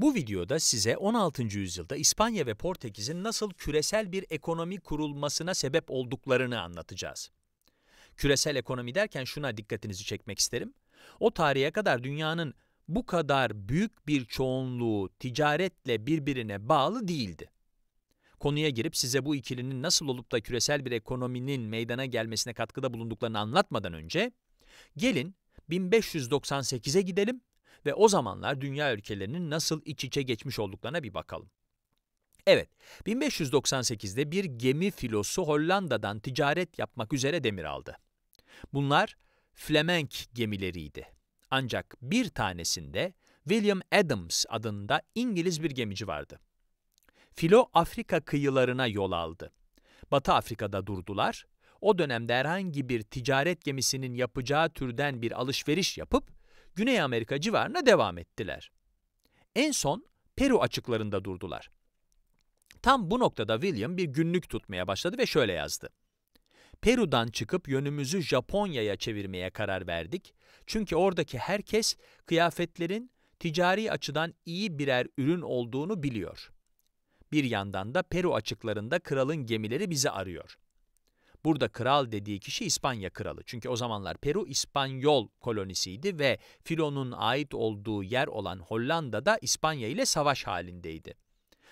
Bu videoda size 16. yüzyılda İspanya ve Portekiz'in nasıl küresel bir ekonomi kurulmasına sebep olduklarını anlatacağız. Küresel ekonomi derken şuna dikkatinizi çekmek isterim. O tarihe kadar dünyanın bu kadar büyük bir çoğunluğu ticaretle birbirine bağlı değildi. Konuya girip size bu ikilinin nasıl olup da küresel bir ekonominin meydana gelmesine katkıda bulunduklarını anlatmadan önce, gelin 1598'e gidelim ve o zamanlar dünya ülkelerinin nasıl iç içe geçmiş olduklarına bir bakalım. Evet, 1598'de bir gemi filosu Hollanda'dan ticaret yapmak üzere demir aldı. Bunlar Flemenk gemileriydi. Ancak bir tanesinde William Adams adında İngiliz bir gemici vardı. Filo Afrika kıyılarına yol aldı. Batı Afrika'da durdular. O dönemde herhangi bir ticaret gemisinin yapacağı türden bir alışveriş yapıp Güney Amerika civarına devam ettiler. En son Peru açıklarında durdular. Tam bu noktada William bir günlük tutmaya başladı ve şöyle yazdı. Peru'dan çıkıp yönümüzü Japonya'ya çevirmeye karar verdik. Çünkü oradaki herkes kıyafetlerin ticari açıdan iyi birer ürün olduğunu biliyor. Bir yandan da Peru açıklarında kralın gemileri bizi arıyor. Burada kral dediği kişi İspanya kralı. Çünkü o zamanlar Peru İspanyol kolonisiydi ve Filo'nun ait olduğu yer olan Hollanda'da İspanya ile savaş halindeydi.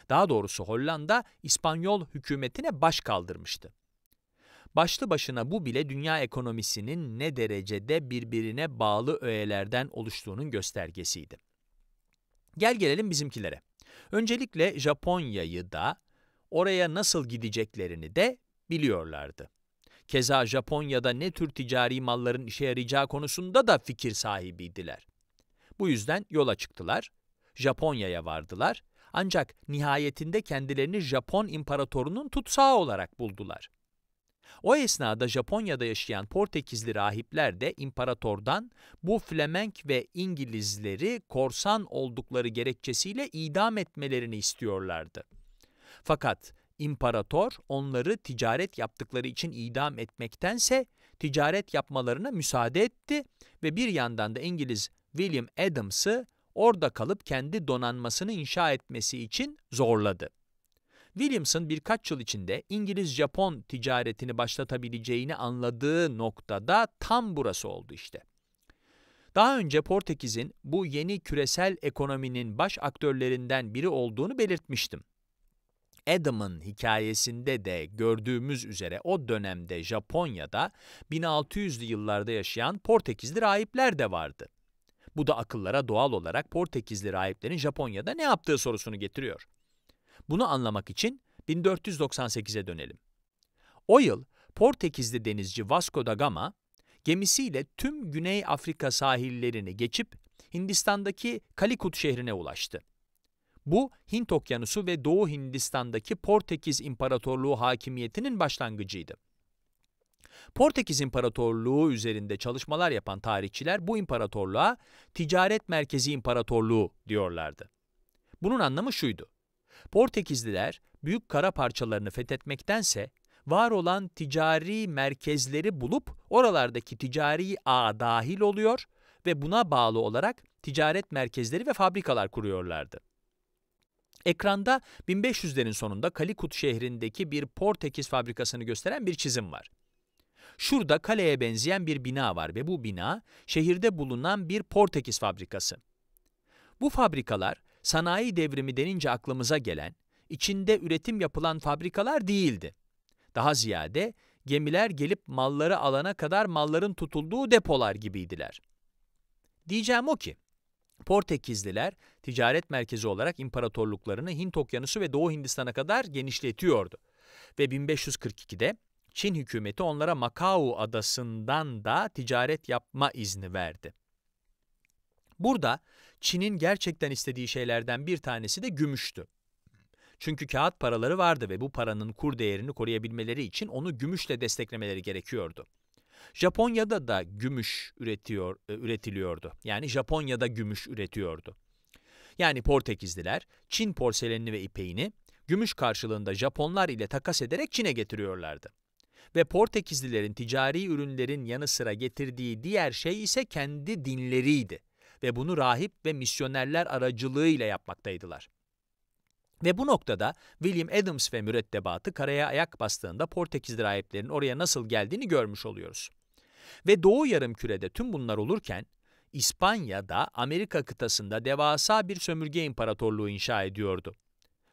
Daha doğrusu Hollanda İspanyol hükümetine baş kaldırmıştı. Başlı başına bu bile dünya ekonomisinin ne derecede birbirine bağlı öğelerden oluştuğunun göstergesiydi. Gel gelelim bizimkilere. Öncelikle Japonya'yı da, oraya nasıl gideceklerini de biliyorlardı. Keza Japonya'da ne tür ticari malların işe yarayacağı konusunda da fikir sahibiydiler. Bu yüzden yola çıktılar, Japonya'ya vardılar ancak nihayetinde kendilerini Japon imparatorunun tutsağı olarak buldular. O esnada Japonya'da yaşayan Portekizli rahipler de imparatordan bu Flemenk ve İngilizleri korsan oldukları gerekçesiyle idam etmelerini istiyorlardı. Fakat İmparator onları ticaret yaptıkları için idam etmektense ticaret yapmalarına müsaade etti ve bir yandan da İngiliz William Adams'ı orada kalıp kendi donanmasını inşa etmesi için zorladı. Williamson birkaç yıl içinde İngiliz-Japon ticaretini başlatabileceğini anladığı noktada tam burası oldu işte. Daha önce Portekiz'in bu yeni küresel ekonominin baş aktörlerinden biri olduğunu belirtmiştim. Adam'ın hikayesinde de gördüğümüz üzere o dönemde Japonya'da 1600'lü yıllarda yaşayan Portekizli rahipler de vardı. Bu da akıllara doğal olarak Portekizli rahiplerin Japonya'da ne yaptığı sorusunu getiriyor. Bunu anlamak için 1498'e dönelim. O yıl Portekizli denizci Vasco da Gama gemisiyle tüm Güney Afrika sahillerini geçip Hindistan'daki Kalikut şehrine ulaştı. Bu Hint Okyanusu ve Doğu Hindistan'daki Portekiz İmparatorluğu hakimiyetinin başlangıcıydı. Portekiz İmparatorluğu üzerinde çalışmalar yapan tarihçiler bu imparatorluğa ticaret merkezi imparatorluğu diyorlardı. Bunun anlamı şuydu. Portekizliler büyük kara parçalarını fethetmektense var olan ticari merkezleri bulup oralardaki ticari ağ dahil oluyor ve buna bağlı olarak ticaret merkezleri ve fabrikalar kuruyorlardı. Ekranda 1500'lerin sonunda Kalikut şehrindeki bir Portekiz fabrikasını gösteren bir çizim var. Şurada kaleye benzeyen bir bina var ve bu bina şehirde bulunan bir Portekiz fabrikası. Bu fabrikalar sanayi devrimi denince aklımıza gelen, içinde üretim yapılan fabrikalar değildi. Daha ziyade gemiler gelip malları alana kadar malların tutulduğu depolar gibiydiler. Diyeceğim o ki, Portekizliler ticaret merkezi olarak imparatorluklarını Hint Okyanusu ve Doğu Hindistan'a kadar genişletiyordu. Ve 1542'de Çin hükümeti onlara Macau adasından da ticaret yapma izni verdi. Burada Çin'in gerçekten istediği şeylerden bir tanesi de gümüştü. Çünkü kağıt paraları vardı ve bu paranın kur değerini koruyabilmeleri için onu gümüşle desteklemeleri gerekiyordu. Japonya'da da gümüş üretiyor e, üretiliyordu. Yani Japonya'da gümüş üretiyordu. Yani Portekizliler Çin porselenini ve ipeğini gümüş karşılığında Japonlar ile takas ederek Çin'e getiriyorlardı. Ve Portekizlilerin ticari ürünlerin yanı sıra getirdiği diğer şey ise kendi dinleriydi ve bunu rahip ve misyonerler aracılığıyla yapmaktaydılar. Ve bu noktada William Adams ve mürettebatı karaya ayak bastığında Portekizli rahiplerin oraya nasıl geldiğini görmüş oluyoruz. Ve Doğu Yarımküre'de tüm bunlar olurken İspanya'da Amerika kıtasında devasa bir sömürge imparatorluğu inşa ediyordu.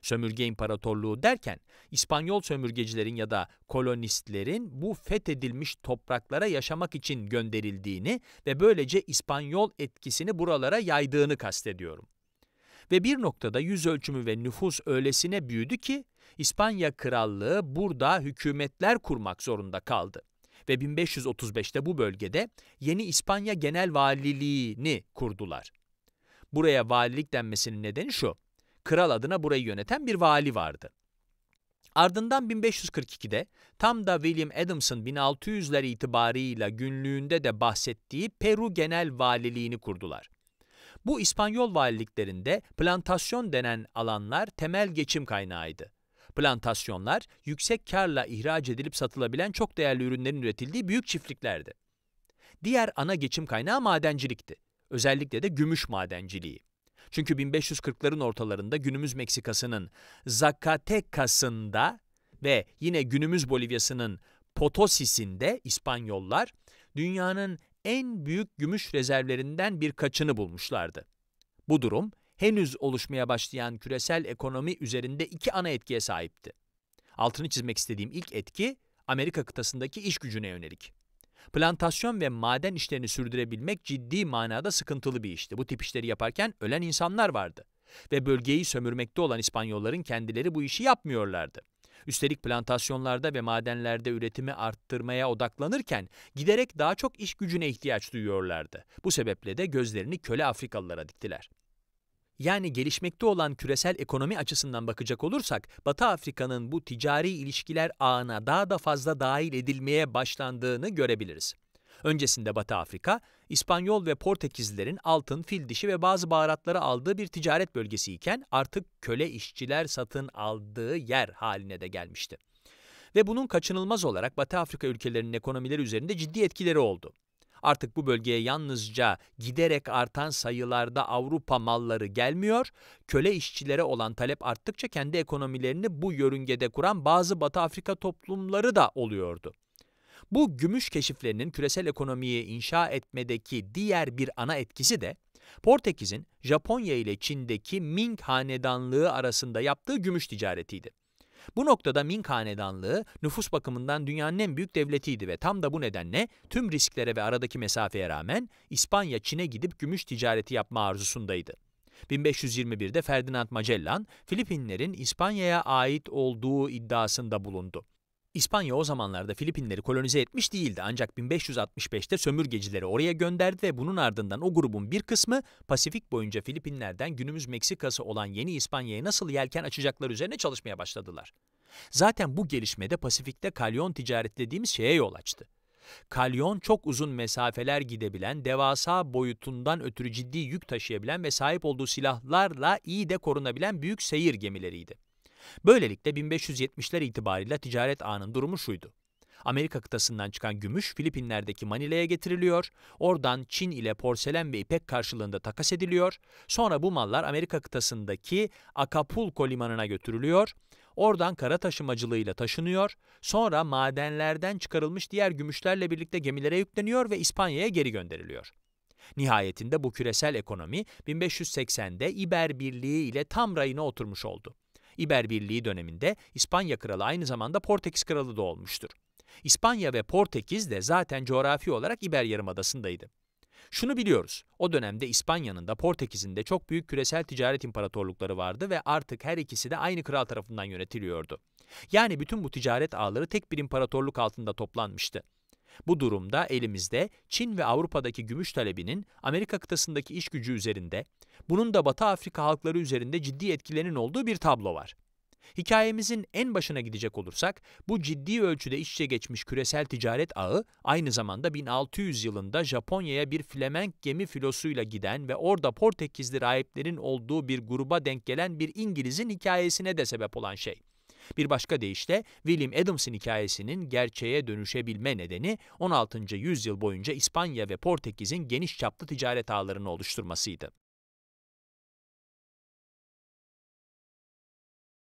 Sömürge imparatorluğu derken İspanyol sömürgecilerin ya da kolonistlerin bu fethedilmiş topraklara yaşamak için gönderildiğini ve böylece İspanyol etkisini buralara yaydığını kastediyorum. Ve bir noktada yüz ölçümü ve nüfus öylesine büyüdü ki İspanya Krallığı burada hükümetler kurmak zorunda kaldı ve 1535'te bu bölgede yeni İspanya Genel Valiliğini kurdular. Buraya valilik denmesinin nedeni şu, kral adına burayı yöneten bir vali vardı. Ardından 1542'de tam da William Adams'ın 1600'ler itibarıyla günlüğünde de bahsettiği Peru Genel Valiliğini kurdular. Bu İspanyol valiliklerinde plantasyon denen alanlar temel geçim kaynağıydı. Plantasyonlar, yüksek karla ihraç edilip satılabilen çok değerli ürünlerin üretildiği büyük çiftliklerdi. Diğer ana geçim kaynağı madencilikti. Özellikle de gümüş madenciliği. Çünkü 1540'ların ortalarında günümüz Meksikası'nın Zacatecas'ında ve yine günümüz Bolivya'sının Potosis'inde İspanyollar dünyanın en büyük gümüş rezervlerinden birkaçını bulmuşlardı. Bu durum, henüz oluşmaya başlayan küresel ekonomi üzerinde iki ana etkiye sahipti. Altını çizmek istediğim ilk etki, Amerika kıtasındaki iş gücüne yönelik. Plantasyon ve maden işlerini sürdürebilmek ciddi manada sıkıntılı bir işti. Bu tip işleri yaparken ölen insanlar vardı ve bölgeyi sömürmekte olan İspanyolların kendileri bu işi yapmıyorlardı. Üstelik plantasyonlarda ve madenlerde üretimi arttırmaya odaklanırken giderek daha çok iş gücüne ihtiyaç duyuyorlardı. Bu sebeple de gözlerini köle Afrikalılara diktiler. Yani gelişmekte olan küresel ekonomi açısından bakacak olursak, Batı Afrika'nın bu ticari ilişkiler ağına daha da fazla dahil edilmeye başlandığını görebiliriz. Öncesinde Batı Afrika, İspanyol ve Portekizlilerin altın, fil dişi ve bazı baharatları aldığı bir ticaret bölgesi iken artık köle işçiler satın aldığı yer haline de gelmişti. Ve bunun kaçınılmaz olarak Batı Afrika ülkelerinin ekonomileri üzerinde ciddi etkileri oldu. Artık bu bölgeye yalnızca giderek artan sayılarda Avrupa malları gelmiyor, köle işçilere olan talep arttıkça kendi ekonomilerini bu yörüngede kuran bazı Batı Afrika toplumları da oluyordu. Bu gümüş keşiflerinin küresel ekonomiyi inşa etmedeki diğer bir ana etkisi de Portekiz'in Japonya ile Çin'deki Ming hanedanlığı arasında yaptığı gümüş ticaretiydi. Bu noktada Ming hanedanlığı nüfus bakımından dünyanın en büyük devletiydi ve tam da bu nedenle tüm risklere ve aradaki mesafeye rağmen İspanya Çin'e gidip gümüş ticareti yapma arzusundaydı. 1521'de Ferdinand Magellan, Filipinlerin İspanya'ya ait olduğu iddiasında bulundu. İspanya o zamanlarda Filipinleri kolonize etmiş değildi ancak 1565'te sömürgecileri oraya gönderdi ve bunun ardından o grubun bir kısmı Pasifik boyunca Filipinler'den günümüz Meksika'sı olan Yeni İspanya'ya nasıl yelken açacaklar üzerine çalışmaya başladılar. Zaten bu gelişmede Pasifik'te kalyon ticaret dediğimiz şeye yol açtı. Kalyon çok uzun mesafeler gidebilen, devasa boyutundan ötürü ciddi yük taşıyabilen ve sahip olduğu silahlarla iyi de korunabilen büyük seyir gemileriydi. Böylelikle 1570'ler itibariyle ticaret ağının durumu şuydu. Amerika kıtasından çıkan gümüş Filipinler'deki Manila'ya getiriliyor, oradan Çin ile porselen ve ipek karşılığında takas ediliyor, sonra bu mallar Amerika kıtasındaki Acapulco limanına götürülüyor, oradan kara taşımacılığıyla taşınıyor, sonra madenlerden çıkarılmış diğer gümüşlerle birlikte gemilere yükleniyor ve İspanya'ya geri gönderiliyor. Nihayetinde bu küresel ekonomi 1580'de İber Birliği ile tam rayına oturmuş oldu. İber Birliği döneminde İspanya kralı aynı zamanda Portekiz kralı da olmuştur. İspanya ve Portekiz de zaten coğrafi olarak İber Yarımadası'ndaydı. Şunu biliyoruz, o dönemde İspanya'nın da Portekiz'in de çok büyük küresel ticaret imparatorlukları vardı ve artık her ikisi de aynı kral tarafından yönetiliyordu. Yani bütün bu ticaret ağları tek bir imparatorluk altında toplanmıştı. Bu durumda elimizde Çin ve Avrupa'daki gümüş talebinin Amerika kıtasındaki iş gücü üzerinde, bunun da Batı Afrika halkları üzerinde ciddi etkilerinin olduğu bir tablo var. Hikayemizin en başına gidecek olursak, bu ciddi ölçüde iç geçmiş küresel ticaret ağı, aynı zamanda 1600 yılında Japonya'ya bir Flemenk gemi filosuyla giden ve orada Portekizli rahiplerin olduğu bir gruba denk gelen bir İngiliz'in hikayesine de sebep olan şey. Bir başka deyişle William Adams'ın hikayesinin gerçeğe dönüşebilme nedeni 16. yüzyıl boyunca İspanya ve Portekiz'in geniş çaplı ticaret ağlarını oluşturmasıydı.